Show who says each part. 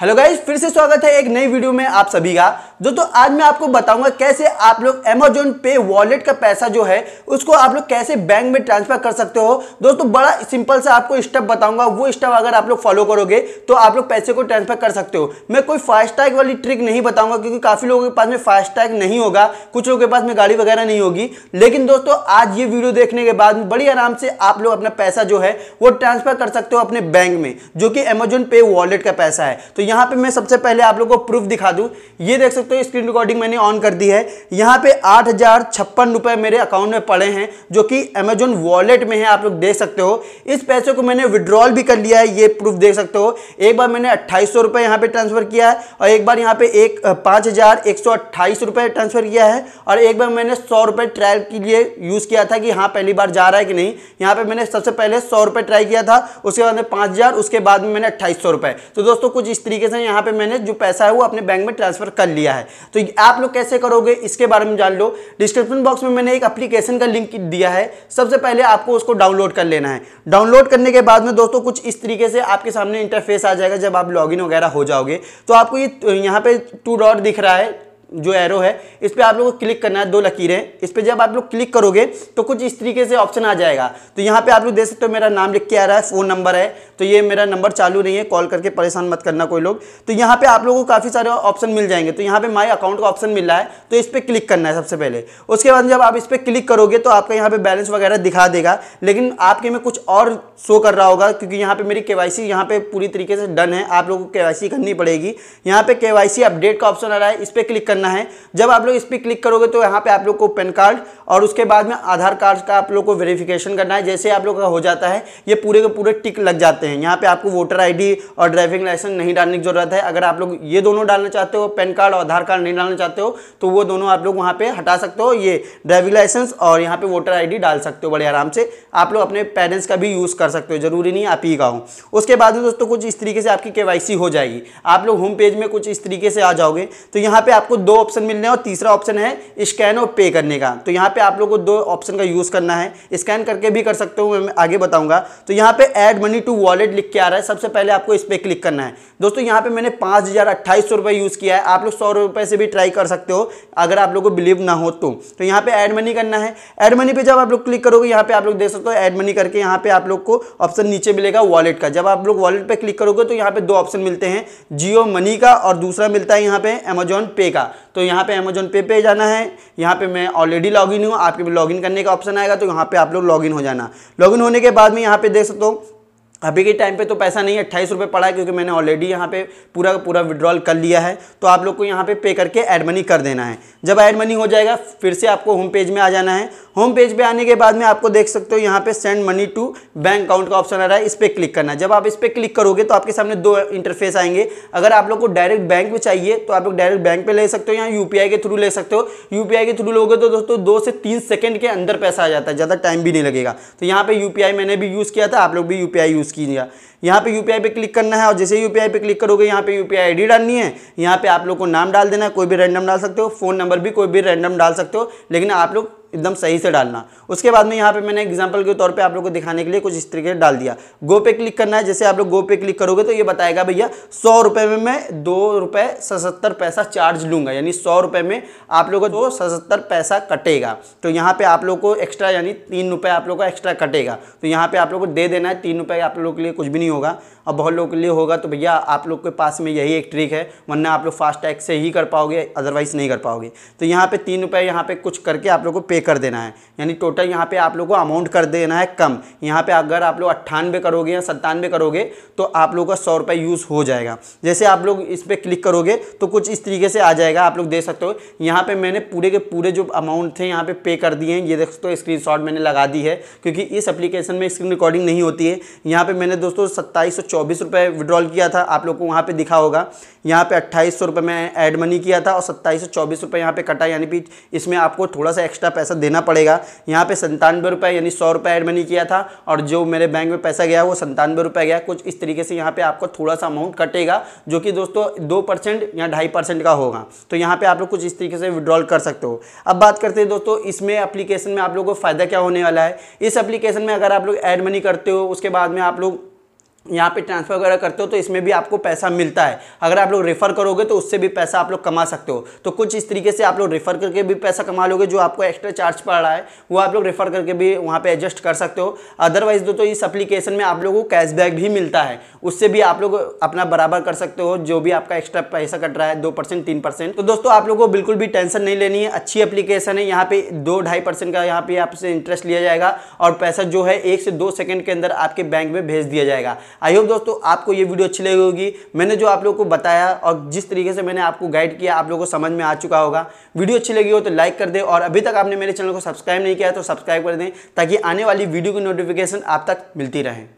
Speaker 1: hello guys फिर से स्वागत है एक नई वीडियो में आप सभी का दोस्तों आज मैं आपको बताऊंगा कैसे आप लोग अमेजोन पे वॉलेट का पैसा जो है उसको आप लोग कैसे बैंक में ट्रांसफर कर सकते हो दोस्तों बड़ा सिंपल सा आपको स्टेप बताऊंगा वो स्टेप अगर आप लोग फॉलो करोगे तो आप लोग पैसे को ट्रांसफर कर सकते हो मैं कोई फास्टैग वाली ट्रिक नहीं बताऊंगा क्योंकि काफ़ी लोगों के पास में फास्टैग नहीं होगा कुछ लोगों के पास में गाड़ी वगैरह नहीं होगी लेकिन दोस्तों आज ये वीडियो देखने के बाद बड़ी आराम से आप लोग अपना पैसा जो है वो ट्रांसफर कर सकते हो अपने बैंक में जो कि अमेजोन पे वॉलेट का पैसा है तो यहाँ पर मैं सबसे पहले आप लोग को प्रूफ दिखा दूँ ये देख सकते सकते हो स्क्रीन रिकॉर्डिंग मैंने ऑन कर दी है यहाँ पे आठ हजार छप्पन रुपए मेरे अकाउंट में पड़े हैं जो कि अमेजोन वॉलेट में है आप लोग देख सकते हो इस पैसे को मैंने विड्रॉल भी कर लिया है ये प्रूफ देख सकते हो एक बार मैंने अट्ठाईस सौ रुपये यहाँ पे ट्रांसफर किया है और एक बार यहाँ पे एक पाँच हजार एक सौ अट्ठाईस ट्रांसफर किया है और एक बार मैंने सौ रुपए ट्रायल के लिए यूज़ किया था कि हाँ पहली बार जा रहा है कि नहीं यहाँ पे मैंने सबसे पहले सौ ट्राई किया था उसके बाद में हज़ार उसके बाद में मैंने अट्ठाईस सौ तो दोस्तों कुछ इस तरीके से यहाँ पे मैंने जो पैसा है वो अपने बैंक में ट्रांसफर कर लिया है है तो आप लोग कैसे करोगे इसके बारे में जान लो डिस्क्रिप्शन बॉक्स में मैंने एक अप्लीकेशन का लिंक दिया है सबसे पहले आपको उसको डाउनलोड कर लेना है डाउनलोड करने के बाद में दोस्तों कुछ इस तरीके से आपके सामने इंटरफेस आ जाएगा जब आप लॉग वगैरह हो जाओगे तो आपको ये यहाँ पे टू डॉट दिख रहा है जो एरो है इस पर आप लोग को क्लिक करना है दो लकीरें इस पर जब आप लोग क्लिक करोगे तो कुछ इस तरीके से ऑप्शन आ जाएगा तो यहाँ पे आप लोग देख सकते हो मेरा नाम लिख के आ रहा है फ़ोन नंबर है तो ये मेरा नंबर चालू नहीं है कॉल करके परेशान मत करना कोई लोग तो यहाँ पे आप लोगों को काफ़ी सारे ऑप्शन मिल जाएंगे तो यहाँ पर माई अकाउंट का ऑप्शन मिल रहा है तो इस पर क्लिक करना है सबसे पहले उसके बाद जब आप इस पर क्लिक करोगे तो आपका यहाँ पर बैलेंस वगैरह दिखा देगा लेकिन आपके में कुछ और शो कर रहा होगा क्योंकि यहाँ पर मेरी के वाई सी पूरी तरीके से डन है आप लोगों को के वाई सी करनी पड़ेगी यहाँ पर के सी अपडेट का ऑप्शन आ रहा है इस पर क्लिक करना करना है जब आप लोग इस पर क्लिक करोगे तो यहाँ पे आप लोग को पैन कार्ड और उसके बाद में आधार कार्ड का आप लोग को वेरिफिकेशन करना है जैसे आप लोग का हो जाता है ये पूरे के पूरे टिक लग जाते हैं यहाँ पे आपको वोटर आई और ड्राइविंग लाइसेंस नहीं डालने की जरूरत है अगर आप लोग ये दोनों डालना चाहते हो पैन कार्ड और आधार कार्ड नहीं डालना चाहते हो तो वो दोनों आप लोग वहाँ पर हटा सकते हो ये ड्राइविंग लाइसेंस और यहाँ पर वोटर आई डाल सकते हो बड़े आराम से आप लोग अपने पेरेंट्स का भी यूज़ कर सकते हो जरूरी नहीं आप ही का हो उसके बाद में दोस्तों कुछ इस तरीके से आपकी के हो जाएगी आप लोग होम पेज में कुछ इस तरीके से आ जाओगे तो यहाँ पे आपको दो ऑप्शन मिलने हैं और तीसरा ऑप्शन है स्कैन और पे करने का तो यहाँ पे आप लोगों को दो ऑप्शन का यूज़ करना है स्कैन करके भी कर सकते हो मैं आगे बताऊँगा तो यहाँ पे ऐड मनी टू वॉलेट लिख के आ रहा है सबसे पहले आपको इस पर क्लिक करना है दोस्तों यहाँ पे मैंने पाँच हज़ार अट्ठाईस सौ यूज़ किया है आप लोग सौ रुपये से भी ट्राई कर सकते हो अगर आप लोग को बिलीव ना हो तो, तो यहाँ पर ऐड मनी करना है ऐड मनी पर जब आप लोग क्लिक करोगे यहाँ पर आप लोग देख सकते हो ऐड मनी करके यहाँ पर आप लोग को ऑप्शन नीचे मिलेगा वॉलेट का जब आप लोग वॉलेट पर क्लिक करोगे तो यहाँ पर दो ऑप्शन मिलते हैं जियो मनी का और दूसरा मिलता है यहाँ पे अमेजॉन पे का तो यहाँ पे अमेजोन पे पे जाना है यहाँ पे मैं ऑलरेडी लॉगिन हूँ आपके भी लॉगिन करने का ऑप्शन आएगा तो यहाँ पे आप लोग लॉगिन हो जाना लॉगिन होने के बाद में यहाँ पे देख सकते हो अभी के टाइम पे तो पैसा नहीं है अट्ठाईस रुपये पड़ा है क्योंकि मैंने ऑलरेडी यहाँ पे पूरा का पूरा विड्रॉल कर लिया है तो आप लोग को यहाँ पे पे करके एड मनी कर देना है जब ऐड मनी हो जाएगा फिर से आपको होम पेज में आ जाना है होम पेज पे आने के बाद में आपको देख सकते हो यहाँ पे send money to bank account का ऑप्शन आ रहा है इस पर क्लिक करना है जब आप इस पर क्लिक करोगे तो आपके सामने दो इंटरफेस आएंगे अगर आप लोग को डायरेक्ट बैंक में चाहिए तो आप लोग डायरेक्ट बैंक पर ले सकते हो या यू के थ्रू ले सकते हो यू के थ्रू लोगे तो दोस्तों दो से तीन सेकेंड के अंदर पैसा आ जाता है ज़्यादा टाइम भी नहीं लगेगा तो यहाँ पर यू मैंने भी यूज़ किया था आप लोग भी यू यूज़ मिस कीजिएगा यहाँ पे यूपीआई पे क्लिक करना है और जैसे यूपीआई पे क्लिक करोगे यहाँ पे यूपीआई आईडी डालनी है यहाँ पे आप लोग को नाम डाल देना है कोई भी रैंडम डाल सकते हो फोन नंबर भी कोई भी रैंडम डाल सकते हो लेकिन आप लोग एकदम सही से डालना उसके बाद में यहाँ पे मैंने एग्जांपल के तौर पे आप लोग को दिखाने के लिए कुछ इस तरीके से डाल दिया गो पे क्लिक करना है जैसे आप लोग गो पे क्लिक करोगे तो ये बताएगा भैया सौ रुपये में मैं दो रुपये सतहत्तर पैसा चार्ज लूंगा यानी सौ रुपये में आप लोग को दो सतहत्तर पैसा कटेगा तो यहाँ पर आप लोग को एक्स्ट्रा यानी तीन रुपये आप लोग का एक्स्ट्रा कटेगा तो यहाँ पर आप लोग को दे देना है तीन रुपये आप लोग के लिए कुछ भी नहीं होगा और बहुत लोगों के लिए होगा तो भैया आप लोग के पास में यही एक ट्रिक है वरना आप लोग फास्ट टैग से ही कर पाओगे अदरवाइज़ नहीं कर पाओगे तो यहाँ पर तीन रुपये यहाँ पे कुछ करके आप लोग को पे पे कर देना है यानी टोटल यहाँ पे आप लोगों को अमाउंट कर देना है कम यहाँ पे अगर आप लोग अट्ठानवे करोगे या सत्तानवे करोगे तो आप लोग का सौ रुपये यूज़ हो जाएगा जैसे आप लोग इस पर क्लिक करोगे तो कुछ इस तरीके से आ जाएगा आप लोग देख सकते हो यहाँ पर मैंने पूरे के पूरे जो अमाउंट थे यहाँ पर पे, पे कर दिए हैं ये देख सकते हो स्क्रीन मैंने लगा दी है क्योंकि इस अप्लीकेशन में स्क्रीन रिकॉर्डिंग नहीं होती है यहाँ पर मैंने दोस्तों सत्ताईस सौ चौबीस विड्रॉल किया था आप लोग को वहाँ पर दिखा होगा यहाँ पे अट्ठाईस सौ रुपये में एड मनी किया था और सत्ताईस सौ चौबीस रुपये यहाँ पे कटा यानी कि इसमें आपको थोड़ा सा एक्स्ट्रा पैसा पैसा देना पड़ेगा यहाँ पे संतानवे रुपये यानी सौ रुपये एड मनी किया था और जो मेरे बैंक में पैसा गया वो संतानवे रुपये गया कुछ इस तरीके से यहाँ पे आपको थोड़ा सा अमाउंट कटेगा जो कि दोस्तों दो परसेंट या ढाई परसेंट का होगा तो यहाँ पे आप लोग कुछ इस तरीके से विड्रॉल कर सकते हो अब बात करते हैं दोस्तों इसमें अप्लीकेशन में आप लोग को फ़ायदा क्या होने वाला है इस अप्लीकेशन में अगर आप लोग एड मनी करते हो उसके बाद में आप लोग यहाँ पे ट्रांसफ़र वगैरह करते हो तो इसमें भी आपको पैसा मिलता है अगर आप लोग रेफ़र करोगे तो उससे भी पैसा आप लोग कमा सकते हो तो कुछ इस तरीके से आप लोग रेफ़र करके भी पैसा कमा लोगे जो आपको एक्स्ट्रा चार्ज पड़ रहा है वो आप लोग रेफ़र करके भी वहाँ पे एडजस्ट कर सकते हो अदरवाइज दो तो, तो इस अप्लीकेशन में आप लोगों को कैशबैक भी मिलता है उससे भी आप लोग अपना बराबर कर सकते हो जो भी आपका एक्स्ट्रा पैसा कट रहा है दो परसेंट तीन परसेंट तो दोस्तों आप लोगों को बिल्कुल भी टेंशन नहीं लेनी है अच्छी अप्लीकेशन है यहाँ पर दो ढाई परसेंट का यहाँ पे आपसे इंटरेस्ट लिया जाएगा और पैसा जो है एक से दो सेकेंड के अंदर आपके बैंक में भेज दिया जाएगा आई होप दोस्तों आपको ये वीडियो अच्छी लगी होगी मैंने जो आप लोग को बताया और जिस तरीके से मैंने आपको गाइड किया आप लोग को समझ में आ चुका होगा वीडियो अच्छी लगी हो तो लाइक कर दे और अभी तक आपने मेरे चैनल को सब्सक्राइब नहीं किया तो सब्सक्राइब कर दें ताकि आने वाली वीडियो की नोटिफिकेशन आप तक मिलती रहे